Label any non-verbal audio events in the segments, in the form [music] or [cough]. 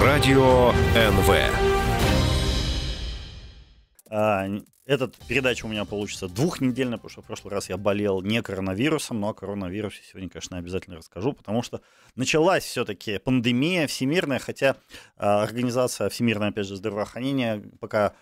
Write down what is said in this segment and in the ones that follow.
Радио НВ. А, эта передача у меня получится двухнедельная, потому что в прошлый раз я болел не коронавирусом, но о коронавирусе сегодня, конечно, обязательно расскажу, потому что началась все-таки пандемия всемирная, хотя а, организация Всемирное, опять же, здравоохранение пока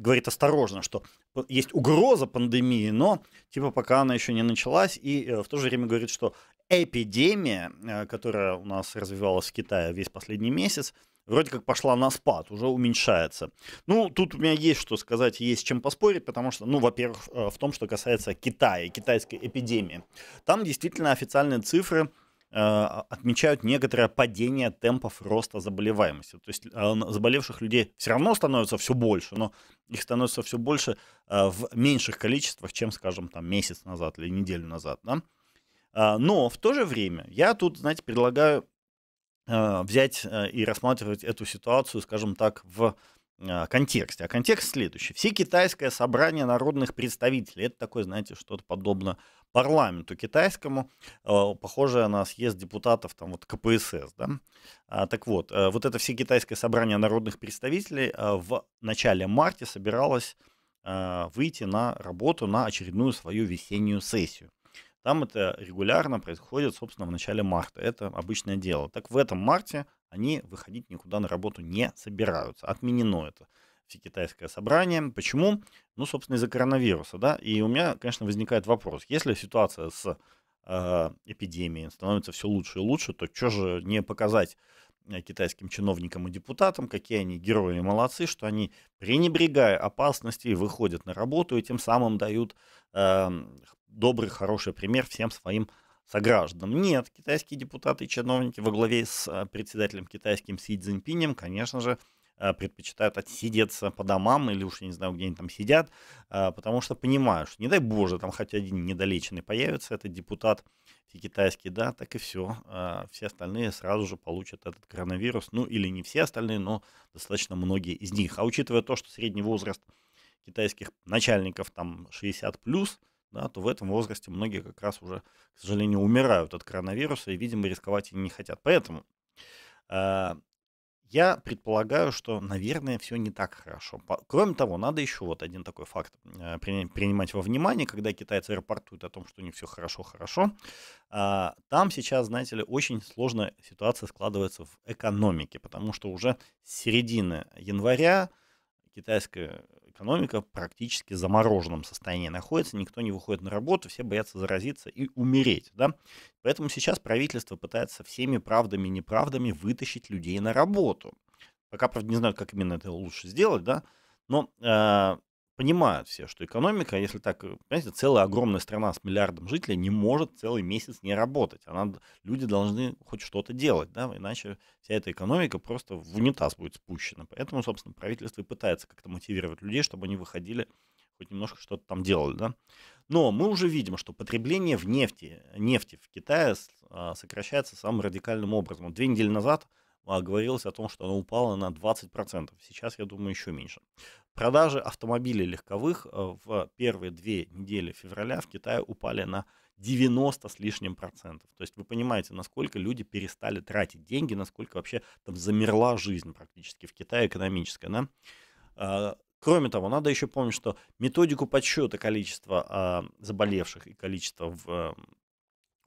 говорит осторожно, что есть угроза пандемии, но типа пока она еще не началась, и э, в то же время говорит, что эпидемия, э, которая у нас развивалась в Китае весь последний месяц, вроде как пошла на спад, уже уменьшается. Ну, тут у меня есть что сказать, есть чем поспорить, потому что, ну, во-первых, э, в том, что касается Китая, китайской эпидемии. Там действительно официальные цифры э, отмечают некоторое падение темпов роста заболеваемости. То есть заболевших людей все равно становится все больше, но их становится все больше в меньших количествах, чем, скажем, там месяц назад или неделю назад. Да? А, но в то же время я тут, знаете, предлагаю а, взять а, и рассматривать эту ситуацию, скажем так, в контексте. А контекст следующий. Все китайское собрание народных представителей, это такое, знаете, что-то подобно парламенту китайскому, похожее на съезд депутатов там вот КПСС, да. так вот, э, вот это все китайское собрание народных представителей в начале марта собиралось выйти на работу на очередную свою весеннюю сессию. Там это регулярно происходит, собственно, в начале марта. Это обычное дело. Так в этом марте они выходить никуда на работу не собираются. Отменено это китайское собрание. Почему? Ну, собственно, из-за коронавируса, да. И у меня, конечно, возникает вопрос. Если ситуация с э, эпидемией становится все лучше и лучше, то что же не показать э, китайским чиновникам и депутатам, какие они герои и молодцы, что они, пренебрегая опасности, выходят на работу и тем самым дают э, добрый, хороший пример всем своим согражданам. Нет, китайские депутаты и чиновники во главе с э, председателем китайским Си Цзиньпинем, конечно же, э, предпочитают отсидеться по домам или уж я не знаю, где они там сидят, э, потому что понимают, что не дай боже, там хоть один недолеченный появится, этот депутат все китайские, да, так и все. Все остальные сразу же получат этот коронавирус. Ну, или не все остальные, но достаточно многие из них. А учитывая то, что средний возраст китайских начальников там 60 плюс – да, то в этом возрасте многие как раз уже, к сожалению, умирают от коронавируса и, видимо, рисковать они не хотят. Поэтому э, я предполагаю, что, наверное, все не так хорошо. По, кроме того, надо еще вот один такой факт э, принимать во внимание, когда китайцы рапортуют о том, что у них все хорошо-хорошо. Э, а, там сейчас, знаете ли, очень сложная ситуация складывается в экономике, потому что уже с середины января китайская экономика практически в замороженном состоянии находится, никто не выходит на работу, все боятся заразиться и умереть. Да? Поэтому сейчас правительство пытается всеми правдами и неправдами вытащить людей на работу. Пока, правда, не знаю, как именно это лучше сделать, да, но э, понимают все, что экономика, если так, понимаете, целая огромная страна с миллиардом жителей не может целый месяц не работать. Она, люди должны хоть что-то делать, да, иначе вся эта экономика просто в унитаз будет спущена. Поэтому, собственно, правительство и пытается как-то мотивировать людей, чтобы они выходили хоть немножко что-то там делали, да. Но мы уже видим, что потребление в нефти, нефти в Китае а, сокращается самым радикальным образом. Вот две недели назад а, говорилось о том, что оно упало на 20%. Сейчас, я думаю, еще меньше. Продажи автомобилей легковых э, в первые две недели февраля в Китае упали на 90 с лишним процентов. То есть вы понимаете, насколько люди перестали тратить деньги, насколько вообще там замерла жизнь практически в Китае экономическая. Да? А, кроме того, надо еще помнить, что методику подсчета количества а, заболевших и количества в э,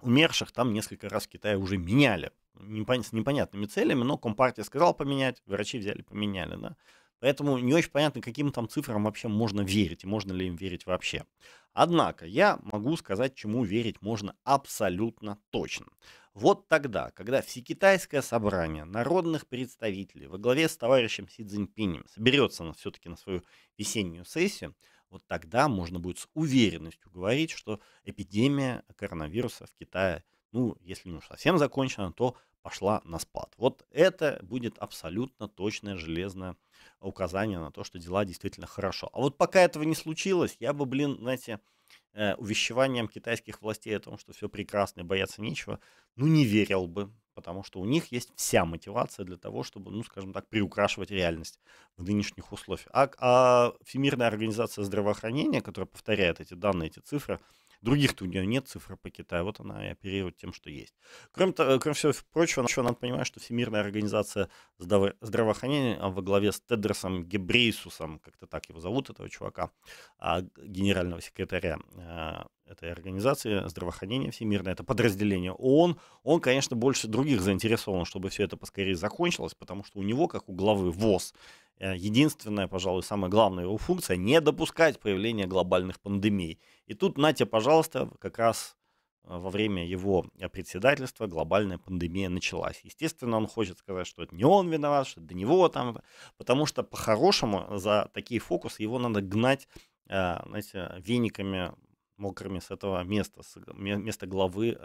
умерших там несколько раз в Китае уже меняли с непонятными целями, но Компартия сказал поменять, врачи взяли, поменяли. Да? Поэтому не очень понятно, каким там цифрам вообще можно верить и можно ли им верить вообще. Однако я могу сказать, чему верить можно абсолютно точно. Вот тогда, когда Всекитайское собрание народных представителей во главе с товарищем Си Цзиньпинем соберется на все-таки на свою весеннюю сессию, вот тогда можно будет с уверенностью говорить, что эпидемия коронавируса в Китае, ну, если не совсем закончена, то пошла на спад. Вот это будет абсолютно точное железное указание на то, что дела действительно хорошо. А вот пока этого не случилось, я бы, блин, знаете, Э, увещеванием китайских властей о том, что все прекрасно и бояться нечего, ну не верил бы, потому что у них есть вся мотивация для того, чтобы, ну скажем так, приукрашивать реальность в нынешних условиях. А, а Всемирная организация здравоохранения, которая повторяет эти данные, эти цифры, Других-то у нее нет цифры по Китаю, вот она и оперирует тем, что есть. Кроме, того, э, кроме всего прочего, еще надо понимать, что Всемирная организация здраво- здравоохранения а во главе с Тедросом Гебрейсусом, как-то так его зовут, этого чувака, а генерального секретаря а, этой организации здравоохранения всемирное, это подразделение ООН, он, конечно, больше других заинтересован, чтобы все это поскорее закончилось, потому что у него, как у главы ВОЗ, Э, единственная, пожалуй, самая главная его функция – не допускать появления глобальных пандемий. И тут, Натя, пожалуйста, как раз э, во время его э, председательства глобальная пандемия началась. Естественно, он хочет сказать, что это не он виноват, что до него там, потому что по-хорошему за такие фокусы его надо гнать, знаете, вениками мокрыми с этого места, с места главы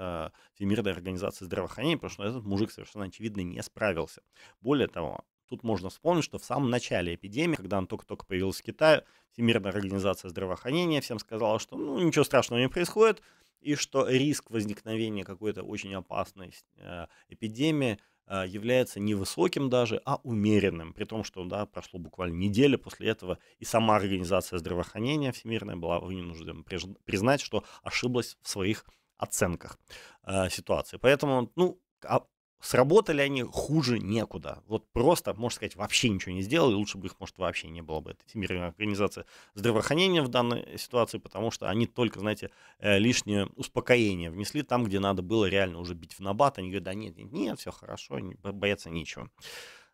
Всемирной организации здравоохранения, потому что этот мужик совершенно очевидно не справился. Более того, Тут можно вспомнить, что в самом начале эпидемии, когда она только-только появилась в Китае, Всемирная организация здравоохранения всем сказала, что ну, ничего страшного не происходит, и что риск возникновения какой-то очень опасной э, эпидемии э, является невысоким даже, а умеренным, при том, что да, прошло буквально неделя после этого, и сама Организация здравоохранения Всемирная была вынуждена признать, что ошиблась в своих оценках э, ситуации. Поэтому, ну, а Сработали они хуже некуда. Вот просто, можно сказать, вообще ничего не сделали. Лучше бы их, может, вообще не было бы. Это Всемирная организация здравоохранения в данной ситуации, потому что они только, знаете, э, лишнее успокоение внесли там, где надо было реально уже бить в набат. Они говорят, да нет, нет, нет все хорошо, бояться нечего.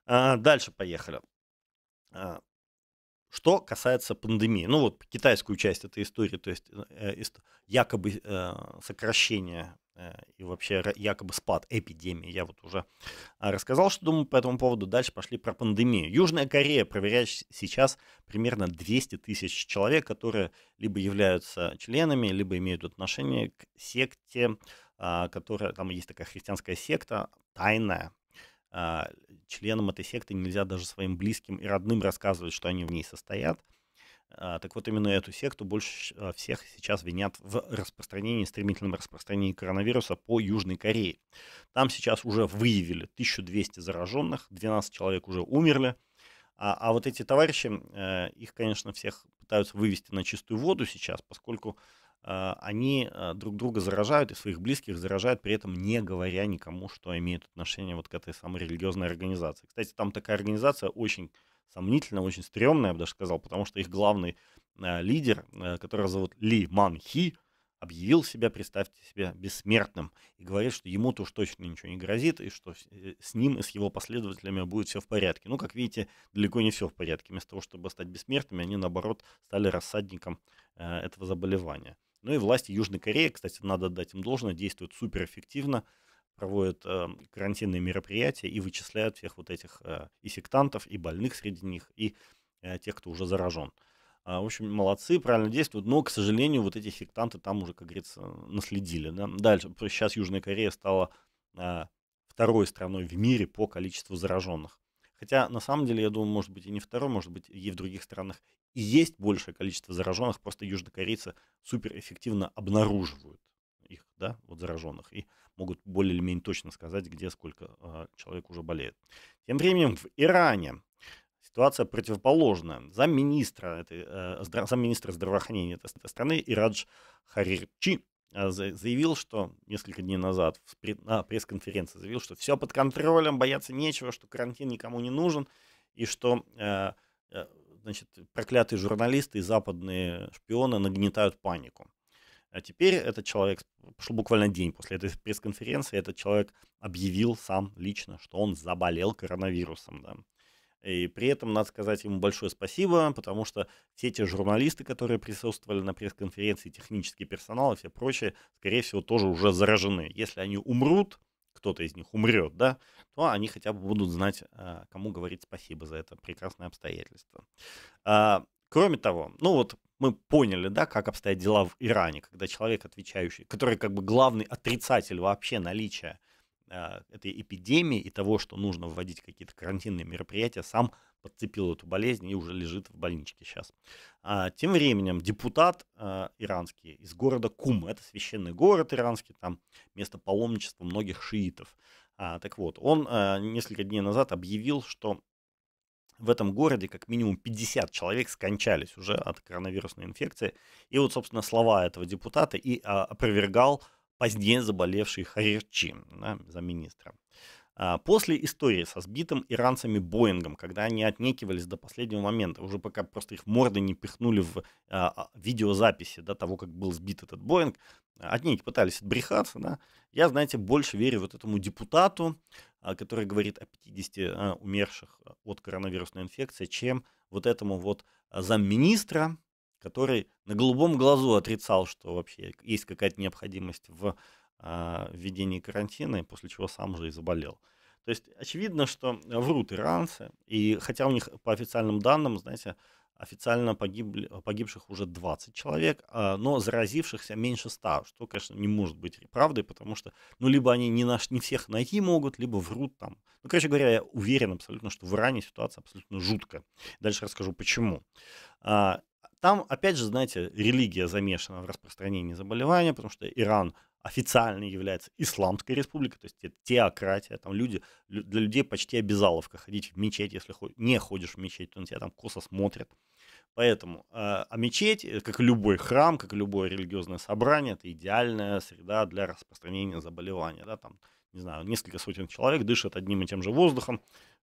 А, дальше поехали. А, что касается пандемии, ну вот китайскую часть этой истории, то есть э, э, якобы сокращение Э, и вообще якобы спад эпидемии. Я вот уже а, рассказал, что думаю по этому поводу. Дальше пошли про пандемию. Южная Корея проверяет сейчас примерно 200 тысяч человек, которые либо являются членами, либо имеют отношение к секте, а, которая, там есть такая христианская секта, тайная, а, членам этой секты нельзя даже своим близким и родным рассказывать, что они в ней состоят. А, так вот, именно эту секту больше а, всех сейчас винят в распространении, стремительном распространении коронавируса по Южной Корее. Там сейчас уже выявили 1200 зараженных, 12 человек уже умерли. А, а вот эти товарищи, э, их, конечно, всех пытаются вывести на чистую воду сейчас, поскольку а, они друг друга заражают и своих близких заражают, при этом не говоря никому, что имеют отношение вот к этой самой религиозной организации. Кстати, там такая организация очень сомнительно очень стрёмно я бы даже сказал, потому что их главный э, лидер, э, которого зовут Ли Ман Хи, объявил себя, представьте себе, бессмертным и говорит, что ему-то уж точно ничего не грозит, и что с э, ним и с его последователями будет все в порядке. Ну, как видите, далеко не все в порядке. Вместо того, чтобы стать бессмертными, они, наоборот, стали рассадником э, этого заболевания. Ну и власти Южной Кореи, кстати, надо отдать им должное, действуют суперэффективно проводят э, карантинные мероприятия и вычисляют всех вот этих э, и сектантов, и больных среди них, и э, тех, кто уже заражен. Э, а, в общем, молодцы, правильно действуют, но, к сожалению, вот эти сектанты там уже, как говорится, наследили. Да? Дальше, сейчас Южная Корея стала э, второй страной в мире по количеству зараженных. Хотя, на самом деле, я думаю, может быть, и не второй, может быть, и в других странах и есть большее количество зараженных, просто южнокорейцы суперэффективно обнаруживают их, да, вот зараженных, и могут более или менее точно сказать, где сколько э, человек уже болеет. Тем временем в Иране ситуация противоположная. Замминистра, этой, э, здра, замминистра здравоохранения этой страны Ирадж Харирчи э, заявил, что несколько дней назад на пресс-конференции заявил, что все под контролем, бояться нечего, что карантин никому не нужен, и что э, э значит, проклятые журналисты и западные шпионы нагнетают панику. А теперь этот человек, пошел буквально день после этой [laughs] пресс-конференции, этот человек объявил сам лично, что он заболел коронавирусом. Да. И при этом надо сказать ему большое спасибо, потому что все те журналисты, которые присутствовали на пресс-конференции, технический персонал и все прочее, скорее всего, тоже уже заражены. Если они умрут, кто-то из них умрет, да, то они хотя бы будут знать, а, кому говорить спасибо за это прекрасное обстоятельство. А, кроме того, ну вот мы поняли, да, как обстоят дела в Иране, когда человек, отвечающий, который как бы главный отрицатель вообще наличия э, этой эпидемии и того, что нужно вводить какие-то карантинные мероприятия, сам подцепил эту болезнь и уже лежит в больничке сейчас. А, тем временем депутат э, иранский из города Кум, это священный город иранский, там место паломничества многих шиитов. А, так вот, он э, несколько дней назад объявил, что в этом городе как минимум 50 человек скончались уже от коронавирусной инфекции. И вот, собственно, слова этого депутата и а, опровергал позднее заболевший Харерчи, да, замминистра. министра. А, после истории со сбитым иранцами Боингом, когда они отнекивались до последнего момента, уже пока просто их морды не пихнули в а, а, видеозаписи до да, того, как был сбит этот Боинг, отнеки пытались отбрехаться, да. Я, знаете, больше верю вот этому депутату, который говорит о 50 умерших от коронавирусной инфекции, чем вот этому вот замминистра, который на голубом глазу отрицал, что вообще есть какая-то необходимость в а, введении карантина, после чего сам же и заболел. То есть очевидно, что врут иранцы, и хотя у них по официальным данным, знаете, официально погибли, погибших уже 20 человек, а, но заразившихся меньше 100, что, конечно, не может быть правдой, потому что, ну, либо они не, наш, не всех найти могут, либо врут там. Ну, короче говоря, я уверен абсолютно, что в Иране ситуация абсолютно жуткая. Дальше расскажу, почему. А, там, опять же, знаете, религия замешана в распространении заболевания, потому что Иран официально является Исламской республикой, то есть это теократия, там люди, для людей почти обязаловка ходить в мечеть, если не ходишь в мечеть, то на тебя там косо смотрят. Поэтому, э, а мечеть, э, как любой храм, как любое религиозное собрание, это идеальная среда для распространения заболевания. Да, там, не знаю, несколько сотен человек дышат одним и тем же воздухом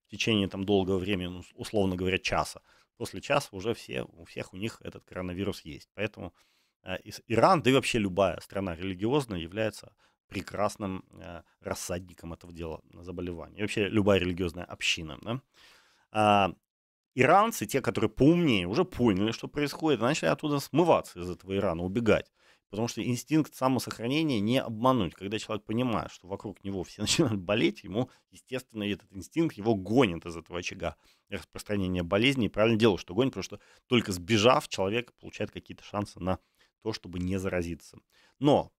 в течение там долгого времени, ну, условно говоря, часа. После часа уже все, у всех у них этот коронавирус есть. Поэтому Э, Иран, да и вообще любая страна религиозная является прекрасным э, рассадником этого дела заболевания. И вообще любая религиозная община. Да? А, иранцы, те, которые поумнее, уже поняли, что происходит, и начали оттуда смываться из этого Ирана, убегать. Потому что инстинкт самосохранения не обмануть. Когда человек понимает, что вокруг него все [laughs] начинают болеть, ему, естественно, этот инстинкт его гонит из этого очага распространения болезни. И правильно дело, что гонит, потому что только сбежав, человек получает какие-то шансы на то, чтобы не заразиться. Но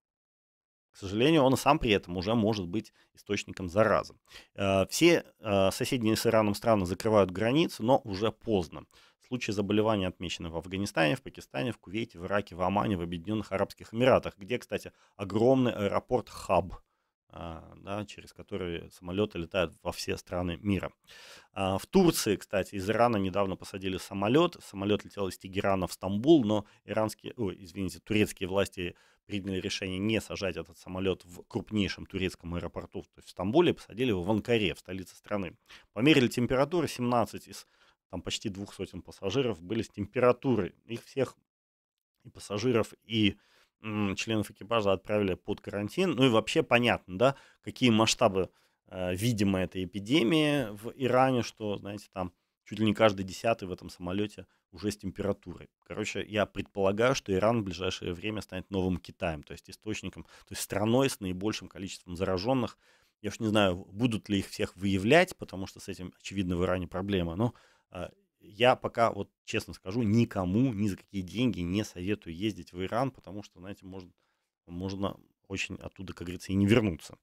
к сожалению, он сам при этом уже может быть источником заразы. Э, все э, соседние с Ираном страны закрывают границы, но уже поздно. Случаи заболевания отмечены в Афганистане, в Пакистане, в Кувейте, в Ираке, в Омане, в Объединенных Арабских Эмиратах, где, кстати, огромный аэропорт-хаб – а, да, через которые самолеты летают во все страны мира. А, в Турции, кстати, из Ирана недавно посадили самолет. Самолет летел из Тегерана в Стамбул, но иранские, о извините, турецкие власти приняли решение не сажать этот самолет в крупнейшем турецком аэропорту, то есть в Стамбуле, посадили его в Анкаре, в столице страны. Померили температуру, 17 из там почти двух сотен пассажиров были с температурой. Их всех и пассажиров, и членов экипажа отправили под карантин. Ну и вообще понятно, да, какие масштабы, э, видимо, этой эпидемии в Иране, что, знаете, там чуть ли не каждый десятый в этом самолете уже с температурой. Короче, я предполагаю, что Иран в ближайшее время станет новым Китаем, то есть источником, то есть страной с наибольшим количеством зараженных. Я уж не знаю, будут ли их всех выявлять, потому что с этим, очевидно, в Иране проблема, но а, я пока, вот честно скажу, никому ни за какие деньги не советую ездить в Иран, потому что, знаете, можно, можно очень оттуда, как говорится, и не вернуться.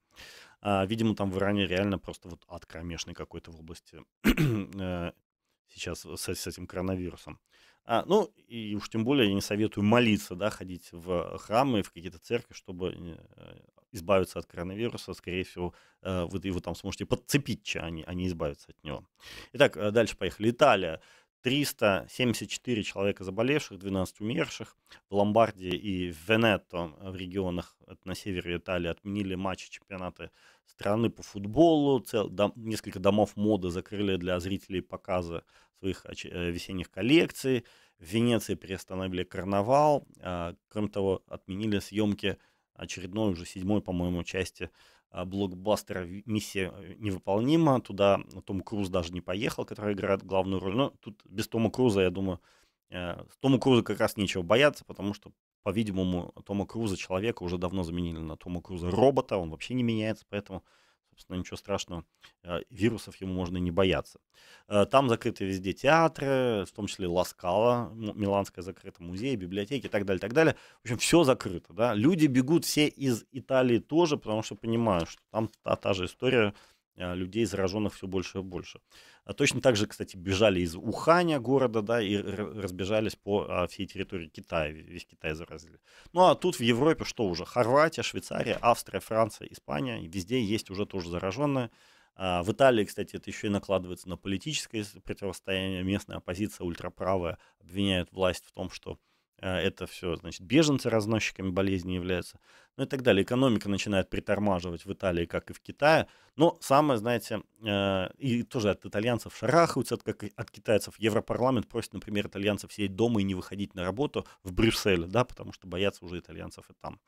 А, видимо, там в Иране реально просто вот ад кромешный какой-то в области [clears throat] э, сейчас с, с этим коронавирусом. А, ну, и уж тем более я не советую молиться, да, ходить в храмы, в какие-то церкви, чтобы э, избавиться от коронавируса, скорее всего, э, вы его там сможете подцепить, а не, а не избавиться от него. Итак, э, дальше поехали. Италия. 374 человека заболевших, 12 умерших. В Ломбардии и в Венето, э, в регионах на севере Италии, отменили матчи чемпионата страны по футболу. Цел, дом, несколько домов моды закрыли для зрителей показа своих весенних коллекций. В Венеции приостановили карнавал. Кроме того, отменили съемки очередной, уже седьмой, по-моему, части а, блокбастера «Миссия э, невыполнима». Туда Том Круз даже не поехал, который играет главную роль. Но тут без Тома Круза, я думаю, э, с Тома Круза как раз нечего бояться, потому что, по-видимому, Тома Круза человека уже давно заменили на Тома Круза робота, он вообще не меняется, поэтому что ничего страшного, а, вирусов ему можно не бояться. Э, там закрыты везде театры, в том числе Ласкала, Миланская закрыта, музеи библиотеки и так далее, так далее. В общем, все закрыто. Да? Люди бегут все из Италии тоже, потому что понимают, что там та, та же история, а, людей зараженных все больше и больше. А точно так же, кстати, бежали из Уханя города, да, и разбежались по а, всей территории Китая, весь Китай заразили. Ну а тут в Европе что уже? Хорватия, Швейцария, Австрия, Франция, Испания, везде есть уже тоже зараженные. А, в Италии, кстати, это еще и накладывается на политическое противостояние. Местная оппозиция, ультраправая, обвиняет власть в том, что а, это все, значит, беженцы разносчиками болезни являются, ну и так далее. Экономика начинает притормаживать в Италии, как и в Китае. Но самое, знаете, а, и тоже от итальянцев шарахаются, от, как от китайцев. Европарламент просит, например, итальянцев сидеть дома и не выходить на работу в Брюсселе, да, потому что боятся уже итальянцев и там.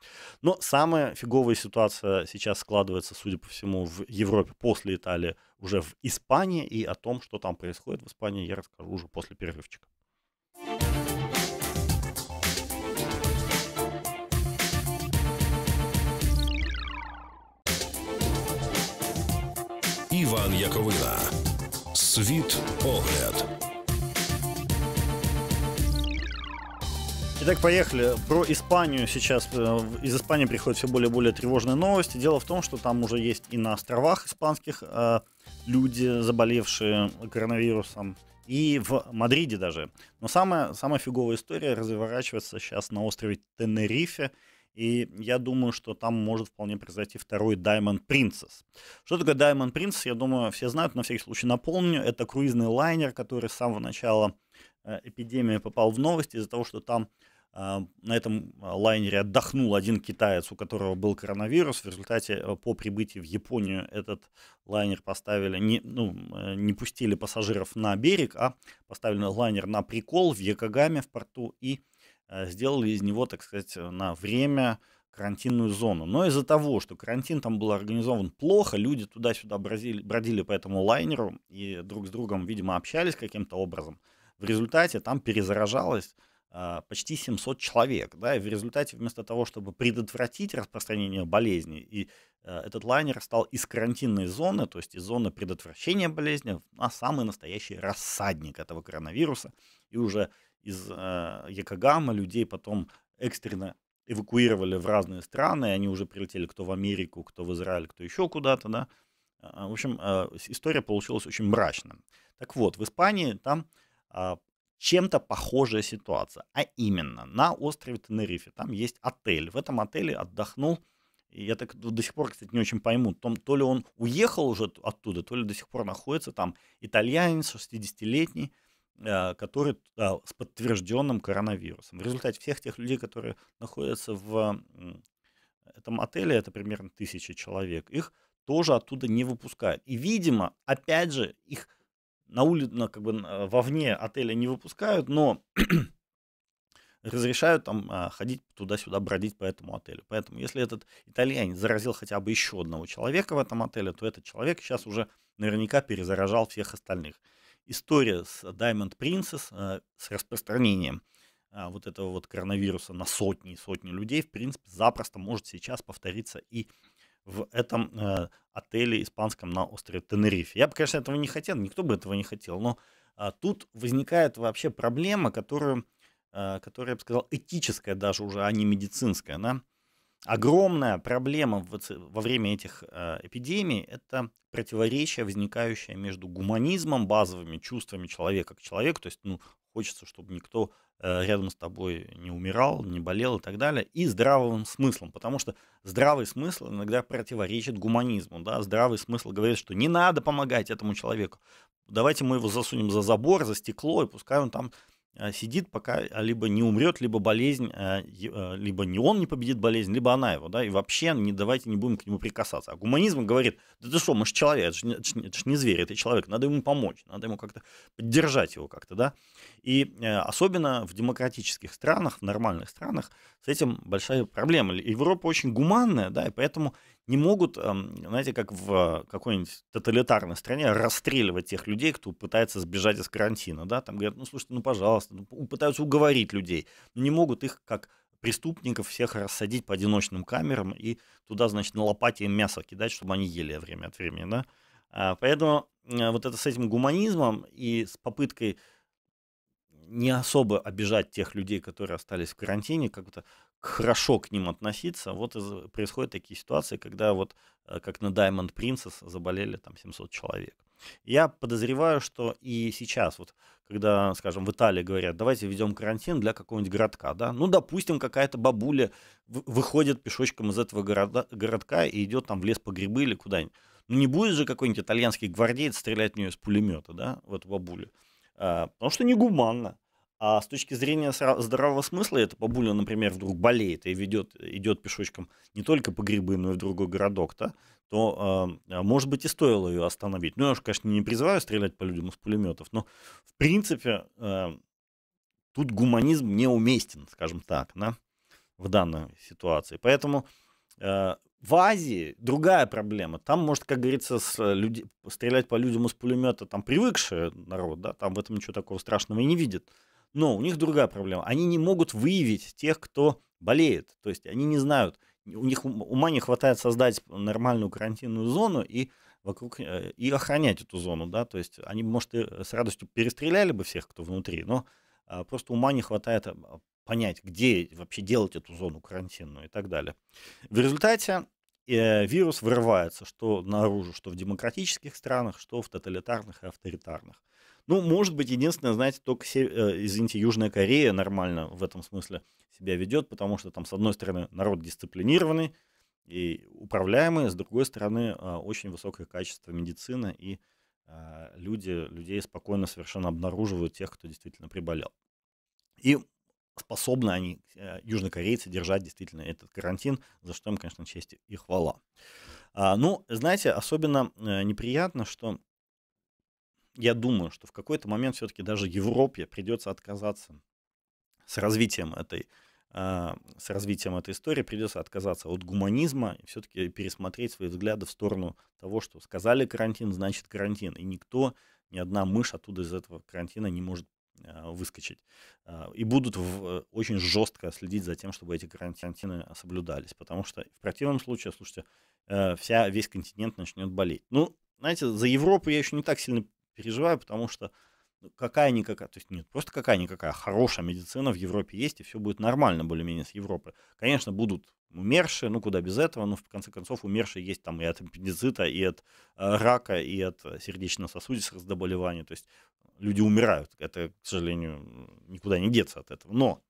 Но самая фиговая ситуация сейчас складывается, судя по всему, в Европе после Италии, уже в Испании, и о том, что там происходит в Испании, я расскажу уже после перерывчика. Буковина. Світ огляд. Итак, поехали. Про Испанию сейчас. Э, из Испании приходят все более и более тревожные новости. Дело в том, что там уже есть и на островах испанских э, люди, заболевшие коронавирусом, и в Мадриде даже. Но самая, самая фиговая история разворачивается сейчас на острове Тенерифе. И я думаю, что там может вполне произойти второй Diamond Princess. Что такое Diamond Princess, я думаю, все знают, на всякий случай напомню. Это круизный лайнер, который с самого начала э, эпидемии попал в новости из-за того, что там а, на этом а, лайнере отдохнул один китаец, у которого был коронавирус. В результате э, по прибытии в Японию этот лайнер поставили, не, ну, э, не пустили пассажиров на берег, а поставили лайнер на прикол в Якогаме в порту и Э, сделали из него, так сказать, э, на время карантинную зону. Но из-за того, что карантин там был организован плохо, люди туда-сюда бродили, бродили по этому лайнеру и друг с другом, видимо, общались каким-то образом. В результате там перезаражалось а, почти 700 человек. Да, и в результате вместо того, чтобы предотвратить распространение болезни, и э, этот лайнер стал из карантинной зоны, то есть из зоны предотвращения болезни, на самый настоящий рассадник этого коронавируса. И уже из э, Якогамы людей потом экстренно эвакуировали в разные страны, они уже прилетели кто в Америку, кто в Израиль, кто еще куда-то, да. А, в общем, э, история получилась очень мрачная. Так вот, в Испании там э, чем-то похожая ситуация, а именно на острове Тенерифе там есть отель. В этом отеле отдохнул я так до сих пор, кстати, не очень пойму, том, то ли он уехал уже оттуда, то ли до сих пор находится там итальянец, 60-летний, а, который да, с подтвержденным коронавирусом. В результате всех тех людей, которые находятся в этом отеле, это примерно тысяча человек, их тоже оттуда не выпускают. И, видимо, опять же, их на улице, как бы а, вовне отеля не выпускают, но [clears throat] разрешают там а, ходить туда-сюда, бродить по этому отелю. Поэтому, если этот итальянец заразил хотя бы еще одного человека в этом отеле, то этот человек сейчас уже наверняка перезаражал всех остальных история с Diamond Princess, э, с распространением а, вот этого вот коронавируса на сотни и сотни людей, в принципе, запросто может сейчас повториться и в этом э, отеле испанском на острове Тенерифе. Я бы, конечно, этого не хотел, никто бы этого не хотел, но э, тут возникает вообще проблема, которую, э, которая, я бы сказал, этическая даже уже, а не медицинская. да? Огромная проблема во время этих э, эпидемий – это противоречие, возникающее между гуманизмом, базовыми чувствами человека к человеку, то есть ну, хочется, чтобы никто э, рядом с тобой не умирал, не болел и так далее, и здравым смыслом, потому что здравый смысл иногда противоречит гуманизму, да, здравый смысл говорит, что не надо помогать этому человеку, давайте мы его засунем за забор, за стекло, и пускай он там Э, сидит, пока либо не умрет, либо болезнь, э, э, либо не он не победит болезнь, либо она его, да, и вообще не давайте не будем к нему прикасаться. А гуманизм говорит, да ты что, мы же человек, это же, не, это же не зверь, это человек, надо ему помочь, надо ему как-то поддержать его как-то, да. И особенно в демократических странах, в нормальных странах с этим большая проблема. Европа очень гуманная, да, и поэтому не могут, эм, знаете, как в э, какой-нибудь тоталитарной стране, расстреливать тех людей, кто пытается сбежать из карантина, да, там говорят, ну, слушайте, ну, пожалуйста, ну, пытаются уговорить людей, но не могут их как преступников всех рассадить по одиночным камерам и туда, значит, на лопате им мясо кидать, чтобы они ели время от времени, да. А, поэтому э, вот это с этим гуманизмом и с попыткой не особо обижать тех людей, которые остались в карантине, как-то хорошо к ним относиться, вот из, происходят такие ситуации, когда вот э, как на Diamond Princess заболели там 700 человек. Я подозреваю, что и сейчас, вот, когда, скажем, в Италии говорят, давайте введем карантин для какого-нибудь городка, да, ну, допустим, какая-то бабуля выходит пешочком из этого города, городка и идет там в лес по грибы или куда-нибудь. Ну, не будет же какой-нибудь итальянский гвардеец стрелять в нее из пулемета, да, в эту бабулю, а, потому что негуманно. А с точки зрения здравого смысла, это бабуля, например, вдруг болеет и ведет, идет пешочком не только по грибы, но и в другой городок, -то, то, а, а, может быть, и стоило ее остановить. Ну, я уж, конечно, не призываю стрелять по людям из пулеметов, но, в принципе, а, тут гуманизм неуместен, скажем так, да, в данной ситуации. Поэтому в Азии другая проблема. Там, может, как говорится, с э, люди... стрелять по людям из пулемета там привыкший народ, да, там в этом ничего такого страшного и не видит. Но у них другая проблема. Они не могут выявить тех, кто болеет. То есть они не знают, у них ума не хватает создать нормальную карантинную зону и вокруг э, и охранять эту зону, да, то есть они, может, и с радостью перестреляли бы всех, кто внутри, но а, просто ума не хватает а, понять, где вообще делать эту зону карантинную и так далее. В результате э, вирус вырывается что наружу, что в демократических странах, что в тоталитарных и авторитарных. Ну, может быть, единственное, знаете, только, э, извините, Южная Корея нормально в этом смысле себя ведет, потому что там, с одной стороны, народ дисциплинированный и управляемый, с другой стороны, а, очень высокое качество медицины, и а, люди, людей спокойно совершенно обнаруживают тех, кто действительно приболел. И способны они, э, южнокорейцы, держать действительно этот карантин, за что им, конечно, честь и хвала. А, ну, знаете, особенно э, неприятно, что я думаю, что в какой-то момент все-таки даже Европе придется отказаться с развитием этой а, с развитием этой истории придется отказаться от гуманизма и все-таки пересмотреть свои взгляды в сторону того, что сказали карантин, значит карантин. И никто, ни одна мышь оттуда из этого карантина не может а, выскочить. А, и будут в, э, очень жестко следить за тем, чтобы эти карантины соблюдались. Потому что в противном случае, слушайте, э, вся, весь континент начнет болеть. Ну, знаете, за Европу я еще не так сильно переживаю, потому что ну, какая-никакая, то есть нет, просто какая-никакая хорошая медицина в Европе есть, и все будет нормально более-менее с Европы. Конечно, будут умершие, ну куда без этого, но в конце концов умершие есть там и от аппендицита, и от э, рака, и от э, сердечно-сосудистых заболеваний, то есть люди умирают, это, к сожалению, никуда не деться от этого. Но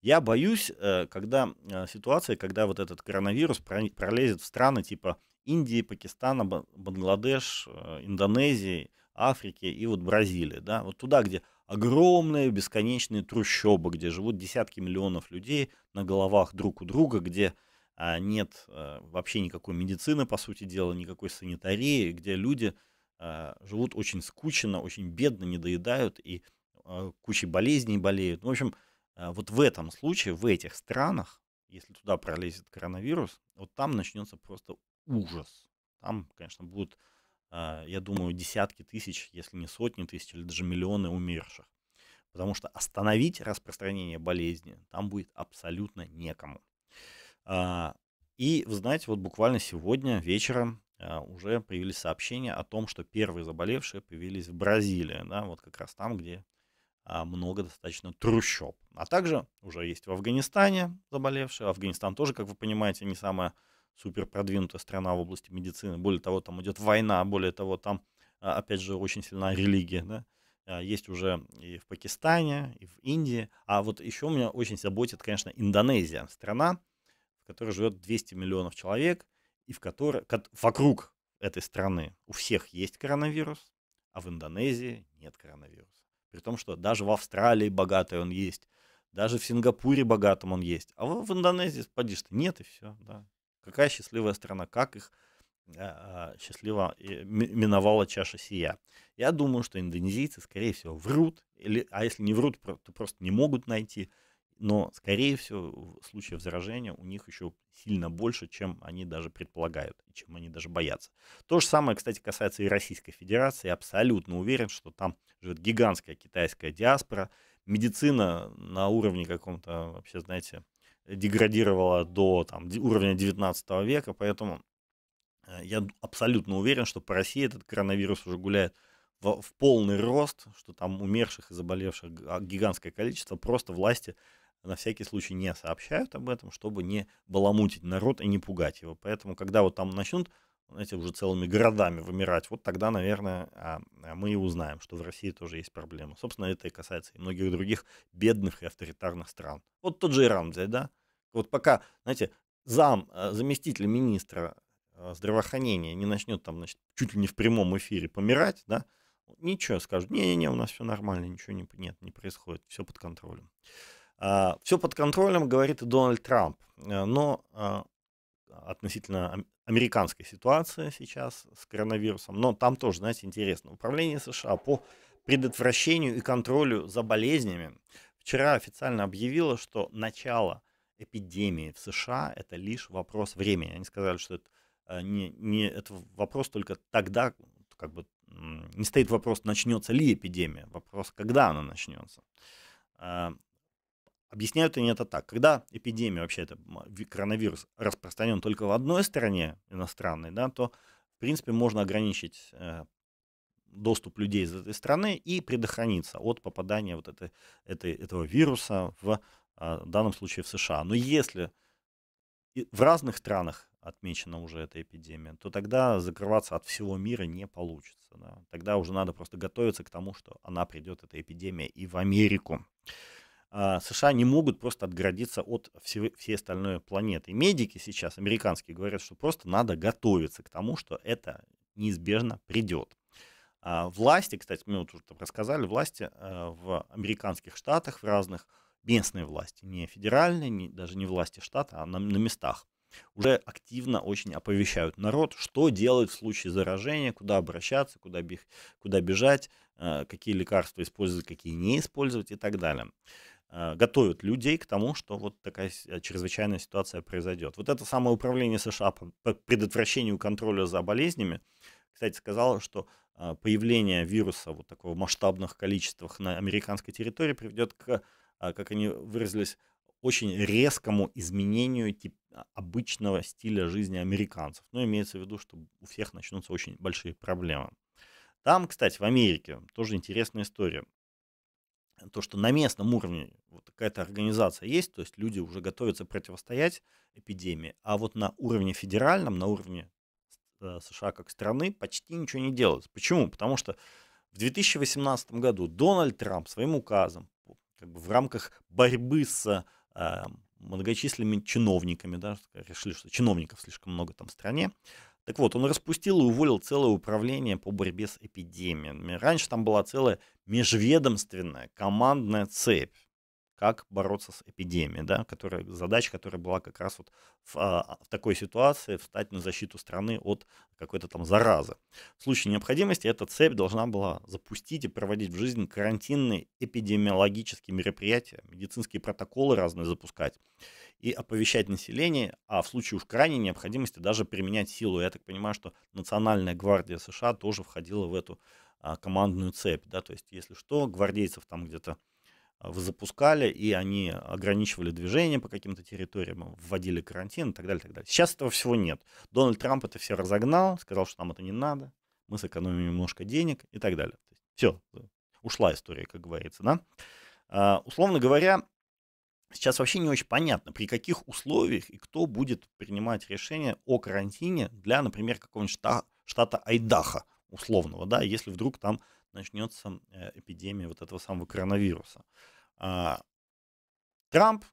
я боюсь, э, когда ситуация, когда вот этот коронавирус пролезет в страны типа Индии, Пакистана, Бангладеш, Индонезии, Африке и вот Бразилии, да, вот туда, где огромные бесконечные трущобы, где живут десятки миллионов людей на головах друг у друга, где а, нет а, вообще никакой медицины, по сути дела, никакой санитарии, где люди а, живут очень скучно, очень бедно, недоедают и а, кучей болезней болеют. Ну, в общем, а, вот в этом случае, в этих странах, если туда пролезет коронавирус, вот там начнется просто ужас. Там, конечно, будут а, я думаю, десятки тысяч, если не сотни тысяч, или даже миллионы умерших. Потому что остановить распространение болезни там будет абсолютно некому. А, и, вы знаете, вот буквально сегодня вечером а, уже появились сообщения о том, что первые заболевшие появились в Бразилии, да, вот как раз там, где много достаточно трущоб. А также уже есть в Афганистане заболевшие. Афганистан тоже, как вы понимаете, не самая супер продвинутая страна в области медицины. Более того, там идет война, более того, там, а, опять же, очень сильная религия, да, а, есть уже и в Пакистане, и в Индии. А вот еще меня очень заботит, конечно, Индонезия. Страна, в которой живет 200 миллионов человек, и в которой, вокруг этой страны у всех есть коронавирус, а в Индонезии нет коронавируса. При том, что даже в Австралии богатый он есть, даже в Сингапуре богатым он есть. А в Индонезии, поди что, нет и все. Да. Какая счастливая страна, как их а, счастливо э, миновала чаша сия. Я думаю, что индонезийцы, скорее всего, врут, или, а если не врут, то просто не могут найти. Но, скорее всего, случаев заражения у них еще сильно больше, чем они даже предполагают, чем они даже боятся. То же самое, кстати, касается и Российской Федерации. Я абсолютно уверен, что там живет гигантская китайская диаспора. Медицина на уровне каком-то, вообще, знаете, деградировала до там, уровня 19 века, поэтому э, я абсолютно уверен, что по России этот коронавирус уже гуляет в, в полный рост, что там умерших и заболевших а, гигантское количество, просто власти на всякий случай не сообщают об этом, чтобы не баламутить народ и не пугать его. Поэтому, когда вот там начнут знаете, уже целыми городами вымирать, вот тогда, наверное, а, а мы и узнаем, что в России тоже есть проблемы. Собственно, это и касается и многих других бедных и авторитарных стран. Вот тот же Иран взять, да? Вот пока, знаете, зам, а, заместитель министра здравоохранения не начнет там, значит, чуть ли не в прямом эфире помирать, да, ничего, скажут, не-не-не, у нас все нормально, ничего не, нет, не происходит, все под контролем. все под контролем, говорит и Дональд Трамп, э, но относительно американская ситуация сейчас с коронавирусом, но там тоже, знаете, интересно. Управление США по предотвращению и контролю за болезнями вчера официально объявило, что начало эпидемии в США это лишь вопрос времени. Они сказали, что это э, не, не это вопрос только тогда, как бы не стоит вопрос, начнется ли эпидемия, вопрос, когда она начнется. Э, Объясняют они это так. Когда эпидемия, вообще это коронавирус, распространен только в одной стране иностранной, да, то, в принципе, можно ограничить э, доступ людей из этой страны и предохраниться от попадания вот этой, этой, этого вируса в, а, в данном случае в США. Но если в разных странах отмечена уже эта эпидемия, то тогда закрываться от всего мира не получится. Да? Тогда уже надо просто готовиться к тому, что она придет, эта эпидемия, и в Америку. А, США не могут просто отгородиться от всей, остальной планеты. Медики сейчас, американские, говорят, что просто надо готовиться к тому, что это неизбежно придет. А, власти, кстати, мы вот уже там рассказали, власти а, в американских штатах, в разных, местные власти, не федеральные, не, даже не власти штата, а на, на местах, уже активно очень оповещают народ, что делать в случае заражения, куда обращаться, куда, бег, куда бежать, какие лекарства использовать, какие не использовать и так далее. Э, готовят людей к тому, что вот такая э, чрезвычайная ситуация произойдет. Вот это самое управление США по предотвращению контроля за болезнями, кстати, сказало, что э, появление вируса вот такого в масштабных количествах на американской территории приведет к, как они выразились, очень резкому изменению тип, а, обычного стиля жизни американцев. Но имеется в виду, что у всех начнутся очень большие проблемы. Там, кстати, в Америке тоже интересная история то, что на местном уровне вот какая-то организация есть, то есть люди уже готовятся противостоять эпидемии, а вот на уровне федеральном, на уровне э, США как страны почти ничего не делается. Почему? Потому что в 2018 году Дональд Трамп своим указом как бы в рамках борьбы с э, многочисленными чиновниками, да, решили, что чиновников слишком много там в стране, так вот, он распустил и уволил целое управление по борьбе с эпидемиями. Раньше там была целая межведомственная командная цепь, как бороться с эпидемией, да, которая, задача, которая была как раз вот в, а, в такой ситуации встать на защиту страны от какой-то там заразы. В случае необходимости эта цепь должна была запустить и проводить в жизнь карантинные эпидемиологические мероприятия, медицинские протоколы разные запускать и оповещать население, а в случае уж крайней необходимости даже применять силу. Я так понимаю, что Национальная гвардия США тоже входила в эту а, командную цепь, да, то есть если что, гвардейцев там где-то а, запускали, и они ограничивали движение по каким-то территориям, вводили карантин и так далее, так далее. Сейчас этого всего нет. Дональд Трамп это все разогнал, сказал, что нам это не надо, мы сэкономим немножко денег и так далее. все, ушла история, как говорится, да. А, условно говоря, Сейчас вообще не очень понятно, при каких условиях и кто будет принимать решение о карантине для, например, какого-нибудь штата, штата Айдаха условного, да, если вдруг там начнется э, эпидемия вот этого самого коронавируса. А, Трамп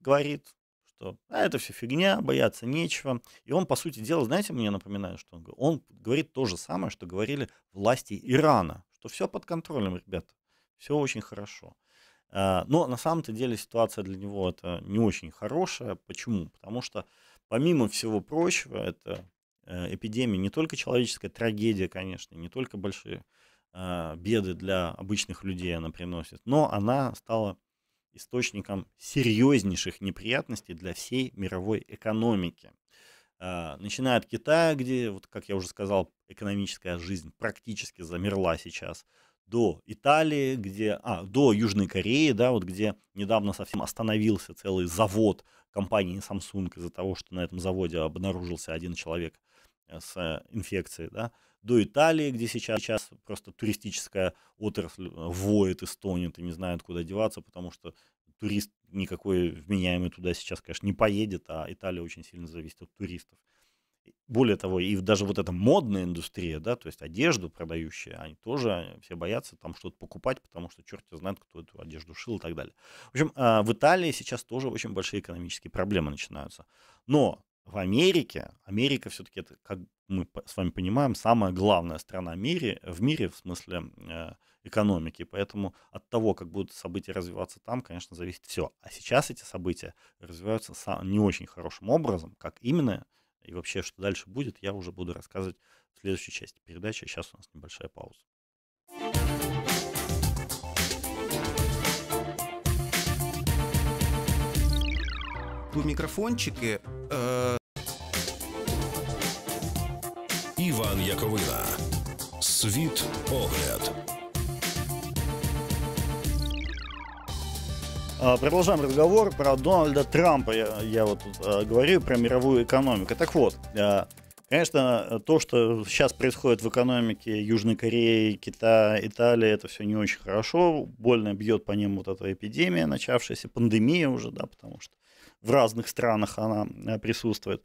говорит, что а, это все фигня, бояться нечего. И он, по сути дела, знаете, мне напоминает, что он говорит? Он говорит то же самое, что говорили власти Ирана, что все под контролем, ребята, все очень хорошо. Э, но на самом-то деле ситуация для него это не очень хорошая. Почему? Потому что помимо всего прочего, это э, эпидемия не только человеческая трагедия, конечно, не только большие э, беды для обычных людей она приносит, но она стала источником серьезнейших неприятностей для всей мировой экономики. Начиная от Китая, где, вот, как я уже сказал, экономическая жизнь практически замерла сейчас – до Италии, где, а, до Южной Кореи, да, вот где недавно совсем остановился целый завод компании Samsung из-за того, что на этом заводе обнаружился один человек э, с э, инфекцией, да, до Италии, где сейчас, сейчас просто туристическая отрасль э, воет и стонет и не знает, куда деваться, потому что турист никакой вменяемый туда сейчас, конечно, не поедет, а Италия очень сильно зависит от туристов более того, и даже вот эта модная индустрия, да, то есть одежду продающие, они тоже все боятся там что-то покупать, потому что черт знает, кто эту одежду шил и так далее. В общем, а, в Италии сейчас тоже очень большие экономические проблемы начинаются. Но в Америке, Америка все-таки это, как мы с вами понимаем, самая главная страна в мире, в мире в смысле э, экономики. Поэтому от того, как будут события развиваться там, конечно, зависит все. А сейчас эти события развиваются не очень хорошим образом, как именно и вообще, что дальше будет, я уже буду рассказывать в следующей части передачи. Сейчас у нас небольшая пауза. Микрофончики. Э... Іван Яковина. Світ огляд. А, продолжаем разговор про Дональда Трампа. Я, я вот э, говорю про мировую экономику. Так вот, а, конечно, то, что сейчас происходит в экономике Южной Кореи, Китая, Италии, это все не очень хорошо. Больно бьет по ним вот эта эпидемия, начавшаяся пандемия уже, да, потому что в разных странах она присутствует.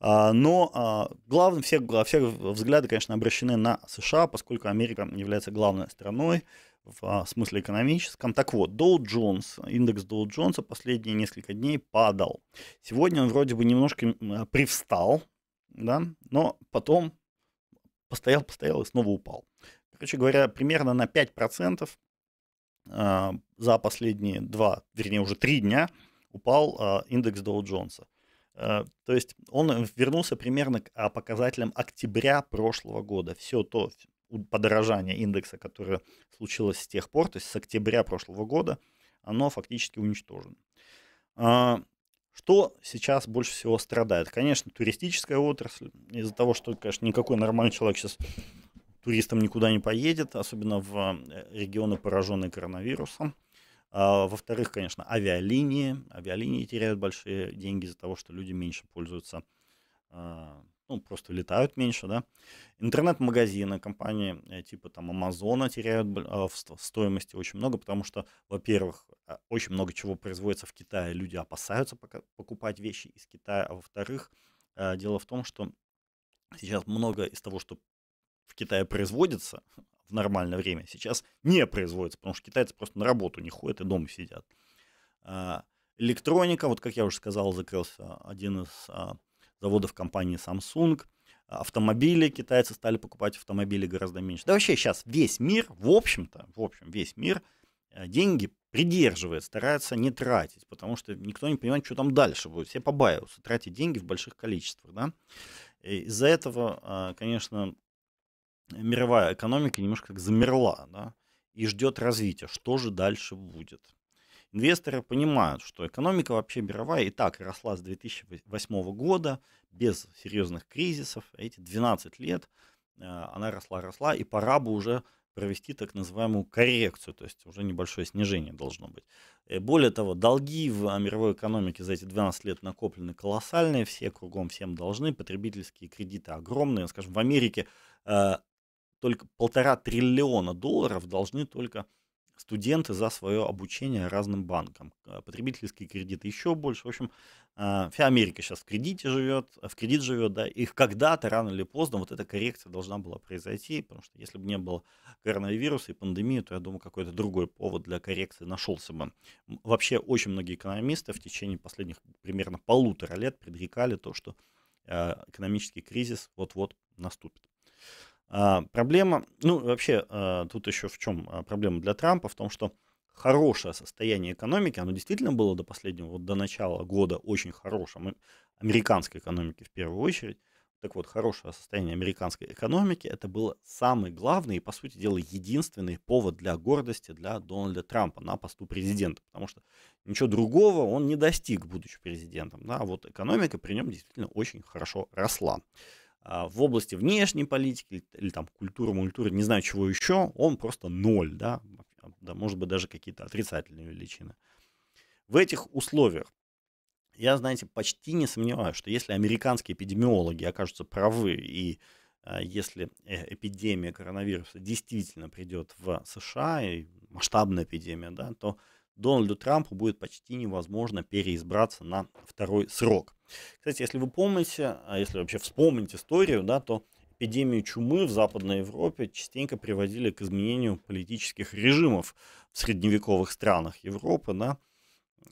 Но главным все, все взгляды, конечно, обращены на США, поскольку Америка является главной страной в а, смысле экономическом. Так вот, Dow Jones, индекс Dow Jones последние несколько дней падал. Сегодня он вроде бы немножко а, привстал, да, но потом постоял, постоял и снова упал. Короче говоря, примерно на 5% а, за последние два, вернее уже три дня упал индекс Dow Jones. То есть он вернулся примерно к показателям октября прошлого года. Все то, подорожание индекса, которое случилось с тех пор, то есть с октября прошлого года, оно фактически уничтожено. А, что сейчас больше всего страдает? Конечно, туристическая отрасль, из-за того, что, конечно, никакой нормальный человек сейчас туристом никуда не поедет, особенно в э, регионы, пораженные коронавирусом. А, во-вторых, конечно, авиалинии. Авиалинии теряют большие деньги из-за того, что люди меньше пользуются а, ну, просто летают меньше, да. Интернет-магазины, компании э, типа там Амазона теряют э, в стоимости очень много, потому что, во-первых, э, очень много чего производится в Китае, люди опасаются покупать вещи из Китая, а во-вторых, дело в том, что сейчас много из того, что в Китае производится в нормальное время, сейчас не производится, потому что китайцы просто на работу не ходят и дома сидят. А, электроника, вот как я уже сказал, закрылся один из а, заводов компании Samsung. Автомобили китайцы стали покупать автомобили гораздо меньше. Да вообще сейчас весь мир, в общем-то, в общем, весь мир э, деньги придерживает, старается не тратить, потому что никто не понимает, что там дальше будет. Все побаиваются тратить деньги в больших количествах. Да? Из-за этого, а, конечно, мировая экономика немножко как замерла да? и ждет развития, что же дальше будет инвесторы понимают, что экономика вообще мировая и так росла с 2008 года без серьезных кризисов. Эти 12 лет э, она росла, росла, и пора бы уже провести так называемую коррекцию, то есть уже небольшое снижение должно быть. Э, более того, долги в а, мировой экономике за эти 12 лет накоплены колоссальные, все кругом всем должны, потребительские кредиты огромные. Скажем, в Америке э, только полтора триллиона долларов должны только студенты за свое обучение разным банкам. Э, потребительские кредиты еще больше. В общем, э, вся Америка сейчас в кредите живет, э, в кредит живет, да, и когда-то, рано или поздно, вот эта коррекция должна была произойти, потому что если бы не было коронавируса и пандемии, то, я думаю, какой-то другой повод для коррекции нашелся бы. Вообще, очень многие экономисты в течение последних примерно полутора лет предрекали то, что экономический кризис вот-вот наступит. А, проблема, ну вообще а, тут еще в чем а, проблема для Трампа, в том, что хорошее состояние экономики, оно действительно было до последнего, вот до начала года очень хорошим, американской экономики в первую очередь. Так вот, хорошее состояние американской экономики – это было самый главный и, по сути дела, единственный повод для гордости для Дональда Трампа на посту президента, потому что ничего другого он не достиг, будучи президентом. Да, вот экономика при нем действительно очень хорошо росла. А, в области внешней политики или, или там культуры, мультуры, не знаю чего еще, он просто ноль, да, да может быть даже какие-то отрицательные величины. В этих условиях я, знаете, почти не сомневаюсь, что если американские эпидемиологи окажутся правы и а, если э, эпидемия коронавируса действительно придет в США, и масштабная эпидемия, да, то Дональду Трампу будет почти невозможно переизбраться на второй срок. Кстати, если вы помните, а если вообще вспомнить историю, да, то эпидемию чумы в Западной Европе частенько приводили к изменению политических режимов в средневековых странах Европы, да,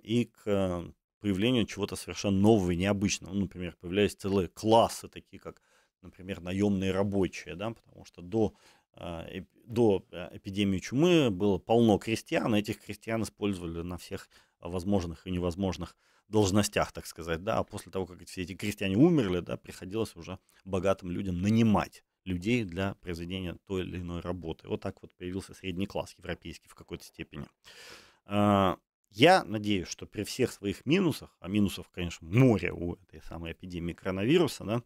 и к э, появлению чего-то совершенно нового и необычного. Ну, например, появлялись целые классы, такие как, например, наемные рабочие, да, потому что до а, до а, эпидемии чумы было полно крестьян, этих крестьян использовали на всех возможных и невозможных должностях, так сказать, да, а после того, как все эти крестьяне умерли, да, приходилось уже богатым людям нанимать людей для произведения той или иной работы. Вот так вот появился средний класс европейский в какой-то степени. А, я надеюсь, что при всех своих минусах, а минусов, конечно, море у этой самой эпидемии коронавируса, да,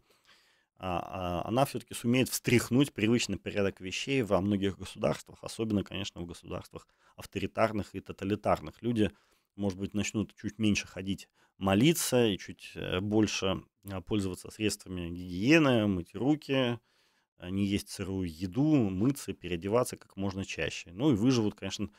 а, а, она все-таки сумеет встряхнуть привычный порядок вещей во многих государствах, особенно, конечно, в государствах авторитарных и тоталитарных. Люди, может быть, начнут чуть меньше ходить молиться и чуть э, больше а, пользоваться средствами гигиены, мыть руки, не есть сырую еду, мыться, переодеваться как можно чаще. Ну и выживут, конечно,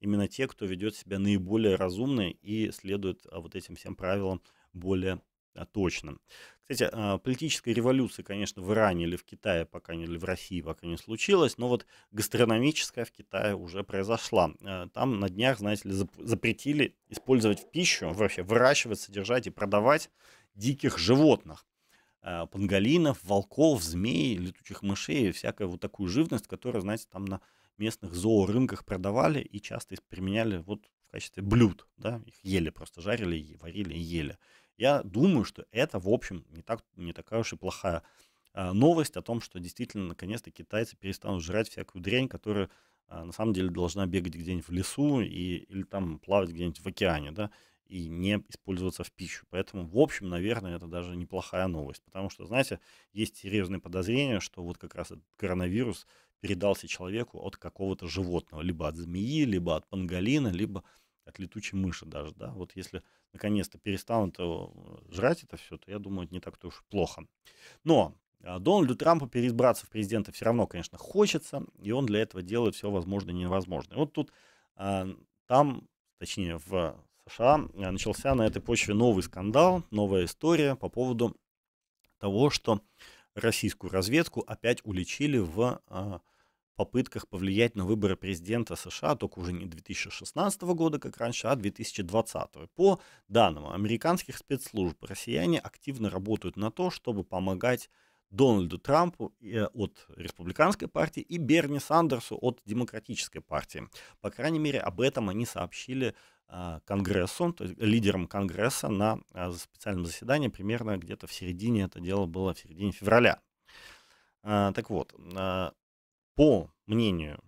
именно те, кто ведет себя наиболее разумно и следует вот этим всем правилам более а, точно. Кстати, политической революции, конечно, в Иране или в Китае пока не, или в России пока не случилось, но вот гастрономическая в Китае уже произошла. Э, там на днях, знаете ли, запретили использовать в пищу, вообще выращивать, содержать и продавать диких животных. Э, панголинов, волков, змей, летучих мышей и всякую вот такую живность, которую, знаете, там на местных зоорынках продавали и часто применяли вот в качестве блюд, да, их ели просто, жарили, варили и ели. Я думаю, что это, в общем, не, так, не такая уж и плохая а, новость о том, что действительно наконец-то китайцы перестанут жрать всякую дрянь, которая а, на самом деле должна бегать где-нибудь в лесу и, или там плавать где-нибудь в океане, да, и не использоваться в пищу. Поэтому, в общем, наверное, это даже неплохая новость, потому что, знаете, есть серьезные подозрения, что вот как раз этот коронавирус передался человеку от какого-то животного, либо от змеи, либо от панголина, либо от летучей мыши даже, да. Вот если наконец-то перестанут э, жрать это все, то я думаю, это не так-то уж плохо. Но а, Дональду Трампу переизбраться в президента все равно, конечно, хочется, и он для этого делает все возможное и невозможное. Вот тут а, там, точнее, в США э, начался на этой почве новый скандал, новая история по поводу того, что российскую разведку опять уличили в а, попытках повлиять на выборы президента США только уже не 2016 года, как раньше, а 2020. По данным американских спецслужб, россияне активно работают на то, чтобы помогать Дональду Трампу э, от республиканской партии и Берни Сандерсу от демократической партии. По крайней мере, об этом они сообщили э, Конгрессу, то есть лидерам Конгресса на э, специальном заседании примерно где-то в середине, это дело было в середине февраля. Так вот, по мнению,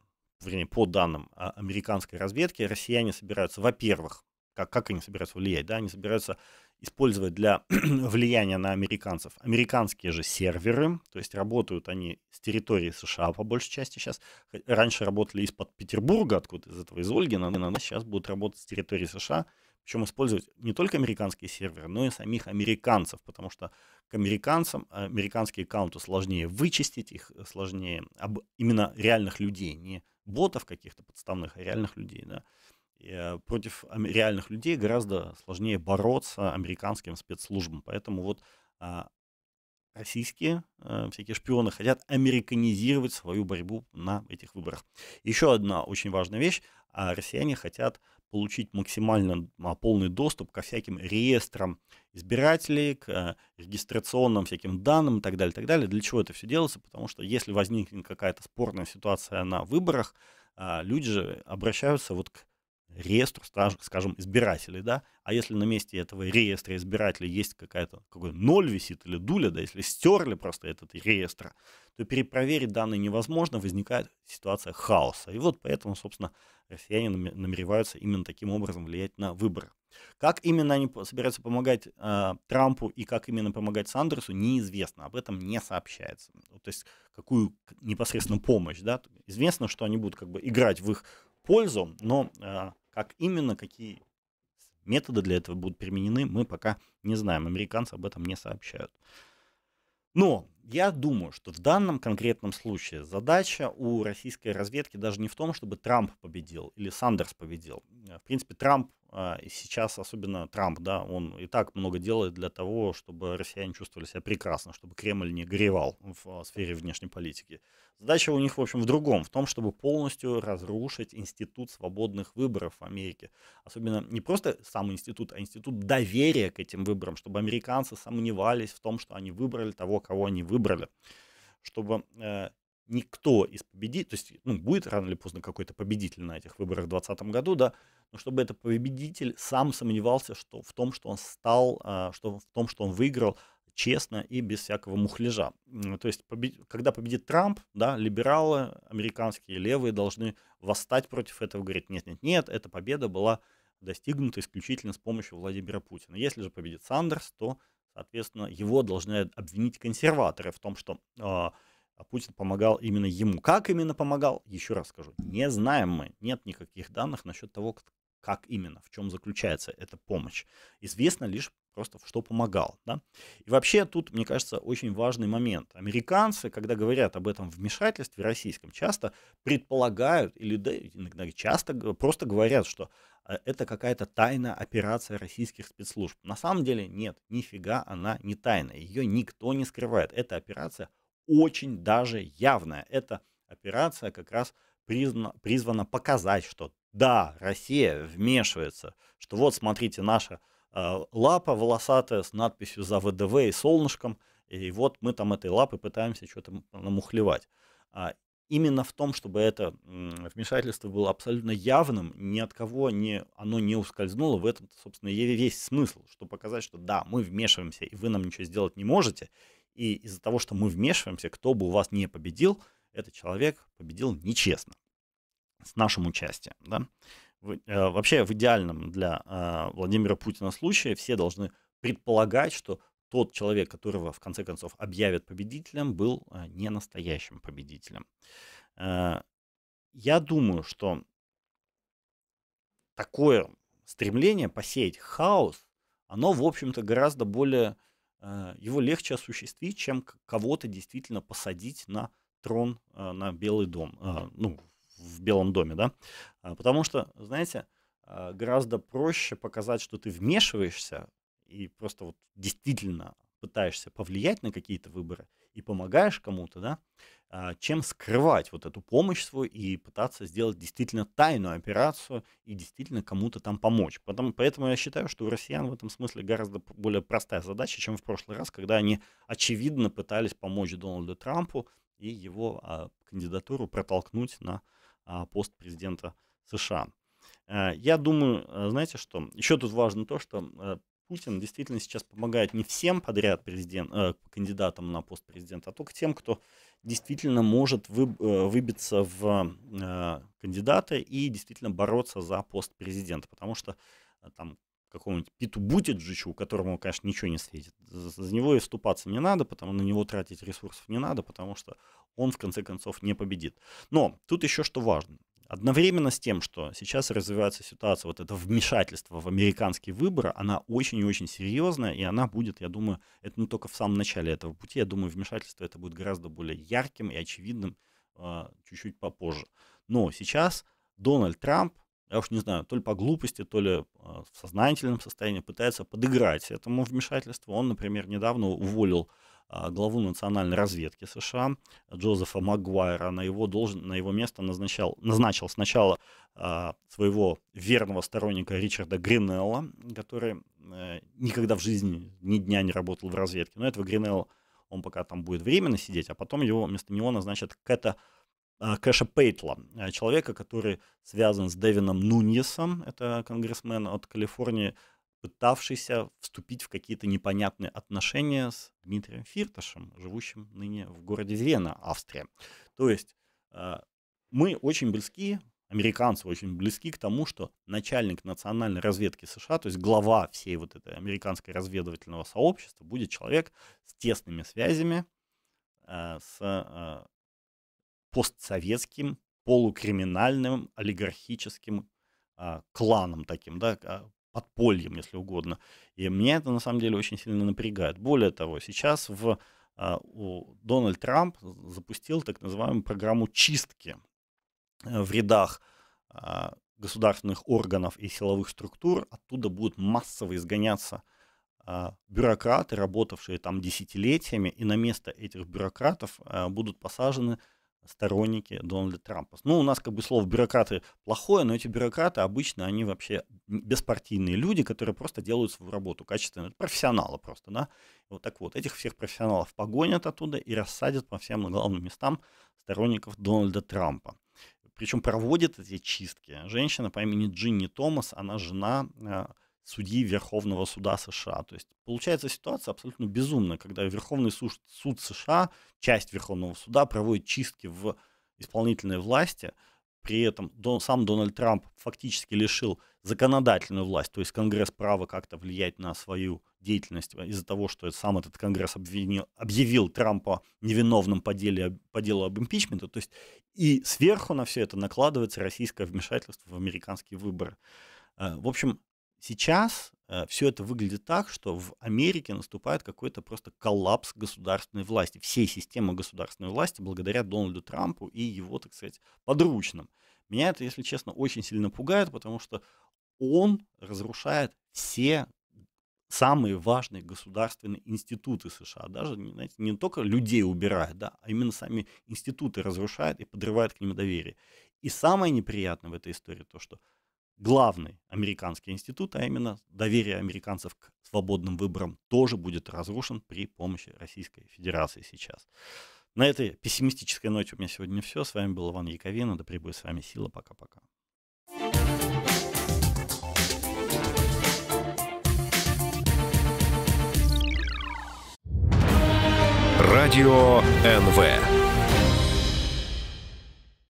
вернее, по данным а, американской разведки, россияне собираются, во-первых, как, как они собираются влиять, да, они собираются использовать для [clears throat] влияния на американцев американские же серверы, то есть работают они с территории США по большей части сейчас. Раньше работали из-под Петербурга, откуда из этого, из Ольгина, но сейчас будут работать с территории США, причем использовать не только американские серверы, но и самих американцев, потому что к американцам. А американские аккаунты сложнее вычистить, их э, сложнее об, именно реальных людей, не ботов каких-то подставных, а реальных людей. Да. И э, против реальных людей гораздо сложнее бороться американским спецслужбам. Поэтому вот а, российские э, всякие шпионы хотят американизировать свою борьбу на этих выборах. Еще одна очень важная вещь. А россияне хотят получить максимально а, полный доступ ко всяким реестрам избирателей, к э, регистрационным всяким данным и так далее, и так далее. Для чего это все делается? Потому что если возникнет какая-то спорная ситуация на выборах, а, люди же обращаются вот к реестр, скажем, избирателей, да, а если на месте этого реестра избирателей есть какая-то, какой ноль висит или дуля, да, если стерли просто этот реестр, то перепроверить данные невозможно, возникает ситуация хаоса. И вот поэтому, собственно, россияне намереваются именно таким образом влиять на выборы. Как именно они собираются помогать э, Трампу и как именно помогать Сандерсу, неизвестно. Об этом не сообщается. Ну, то есть какую непосредственно помощь. Да? Известно, что они будут как бы играть в их пользу, но а, как именно, какие методы для этого будут применены, мы пока не знаем. Американцы об этом не сообщают. Но я думаю, что в данном конкретном случае задача у российской разведки даже не в том, чтобы Трамп победил или Сандерс победил. Э, в принципе, Трамп а, сейчас, особенно Трамп, да, он и так много делает для того, чтобы россияне чувствовали себя прекрасно, чтобы Кремль не горевал в сфере внешней политики. Задача у них, в общем, в другом, в том, чтобы полностью разрушить институт свободных выборов в Америке. Особенно не просто сам институт, а институт доверия к этим выборам, чтобы американцы сомневались в том, что они выбрали того, кого они выбрали выбрали, чтобы э, никто из победителей, то есть ну, будет рано или поздно какой-то победитель на этих выборах в 2020 году, да, но чтобы этот победитель сам сомневался что в том, что он стал, э, что в том, что он выиграл честно и без всякого мухляжа. То есть, побед... когда победит Трамп, да, либералы, американские левые должны восстать против этого, говорить, нет-нет-нет, эта победа была достигнута исключительно с помощью Владимира Путина. Если же победит Сандерс, то Соответственно, его должны обвинить консерваторы в том, что э, Путин помогал именно ему. Как именно помогал, еще раз скажу, не знаем мы. Нет никаких данных насчет того, как именно, в чем заключается эта помощь. Известно лишь просто что помогал. Да? И вообще тут, мне кажется, очень важный момент. Американцы, когда говорят об этом вмешательстве российском, часто предполагают или да, иногда часто просто говорят, что э, это какая-то тайная операция российских спецслужб. На самом деле нет, нифига она не тайна, ее никто не скрывает. Эта операция очень даже явная. Эта операция как раз призвана, призвана показать, что да, Россия вмешивается, что вот смотрите, наша Э, лапа волосатая с надписью за ВДВ и солнышком, и вот мы там этой лапой пытаемся что-то намухлевать. А именно в том, чтобы это вмешательство было абсолютно явным, ни от кого не, оно не ускользнуло, в этом, собственно, и весь смысл, что показать, что да, мы вмешиваемся, и вы нам ничего сделать не можете, и из-за того, что мы вмешиваемся, кто бы у вас не победил, этот человек победил нечестно с нашим участием. Да? в, э, вообще в идеальном для э, Владимира Путина случае все должны предполагать, что тот человек, которого в конце концов объявят победителем, был э, не настоящим победителем. Э, я думаю, что такое стремление посеять хаос, оно, в общем-то, гораздо более, э, его легче осуществить, чем кого-то действительно посадить на трон, э, на Белый дом, э, ну, в Белом доме, да? А, потому что, знаете, а, гораздо проще показать, что ты вмешиваешься и просто вот действительно пытаешься повлиять на какие-то выборы и помогаешь кому-то, да, а, чем скрывать вот эту помощь свою и пытаться сделать действительно тайную операцию и действительно кому-то там помочь. Потом, поэтому я считаю, что у россиян в этом смысле гораздо более простая задача, чем в прошлый раз, когда они очевидно пытались помочь Дональду Трампу и его а, кандидатуру протолкнуть на а, пост президента США. Э, я думаю, э, знаете что, еще тут важно то, что э, Путин действительно сейчас помогает не всем подряд президент, кандидатам на пост президента, а только тем, кто действительно может вы, выбиться в кандидаты и действительно бороться за пост президента. Потому что там какому-нибудь Питу Бутиджичу, которого, конечно, ничего не светит. За него и вступаться не надо, потому на него тратить ресурсов не надо, потому что он, в конце концов, не победит. Но тут еще что важно. Одновременно с тем, что сейчас развивается ситуация, вот это вмешательство в американские выборы, она очень и очень серьезная, и она будет, я думаю, это не только в самом начале этого пути, я думаю, вмешательство это будет гораздо более ярким и очевидным а, чуть-чуть попозже. Но сейчас Дональд Трамп я уж не знаю, то ли по глупости, то ли а, в сознательном состоянии пытается подыграть этому вмешательству. Он, например, недавно уволил а, главу национальной разведки США Джозефа Магуайра. На его, должен, на его место назначал, назначил сначала а, своего верного сторонника Ричарда Гринелла, который э, никогда в жизни ни дня не работал в разведке. Но этого Гринелла, он пока там будет временно сидеть, а потом его, вместо него назначат Кэта Э, Кэша Пейтла, э, человека, который связан с Дэвином Нунисом, это конгрессмен от Калифорнии, пытавшийся вступить в какие-то непонятные отношения с Дмитрием Фирташем, живущим ныне в городе Вена, Австрия. То есть э, мы очень близки, американцы очень близки к тому, что начальник национальной разведки США, то есть глава всей вот этой американской разведывательного сообщества, будет человек с тесными связями с постсоветским, полукриминальным, олигархическим а, кланом таким, да, а, подпольем, если угодно. И меня это на самом деле очень сильно напрягает. Более того, сейчас в а, у, Дональд Трамп запустил так называемую программу чистки э, в рядах а, государственных органов и силовых структур. Оттуда будут массово изгоняться а, бюрократы, работавшие там десятилетиями, и на место этих бюрократов а, будут посажены сторонники Дональда Трампа. Ну, у нас как бы слово бюрократы плохое, но эти бюрократы обычно, они вообще беспартийные люди, которые просто делают свою работу качественно. Это профессионалы просто, да. Вот так вот, этих всех профессионалов погонят оттуда и рассадят по всем главным местам сторонников Дональда Трампа. Причем проводят эти чистки женщина по имени Джинни Томас, она жена а, судьи Верховного суда США. То есть получается ситуация абсолютно безумная, когда Верховный суд, США, часть Верховного суда проводит чистки в исполнительной власти, при этом сам Дональд Трамп фактически лишил законодательную власть, то есть Конгресс права как-то влиять на свою деятельность из-за того, что сам этот Конгресс обвинил, объявил Трампа невиновным по, деле, по делу об импичменте. То есть и сверху на все это накладывается российское вмешательство в американские выборы. Э, в общем, Сейчас э, все это выглядит так, что в Америке наступает какой-то просто коллапс государственной власти, всей системы государственной власти благодаря Дональду Трампу и его, так сказать, подручным. Меня это, если честно, очень сильно пугает, потому что он разрушает все самые важные государственные институты США. Даже знаете, не только людей убирает, да, а именно сами институты разрушает и подрывает к ним доверие. И самое неприятное в этой истории то, что главный американский институт, а именно доверие американцев к свободным выборам, тоже будет разрушен при помощи Российской Федерации сейчас. На этой пессимистической ноте у меня сегодня все. С вами был Иван Яковина. Да прибудет с вами сила. Пока-пока. Радио НВ.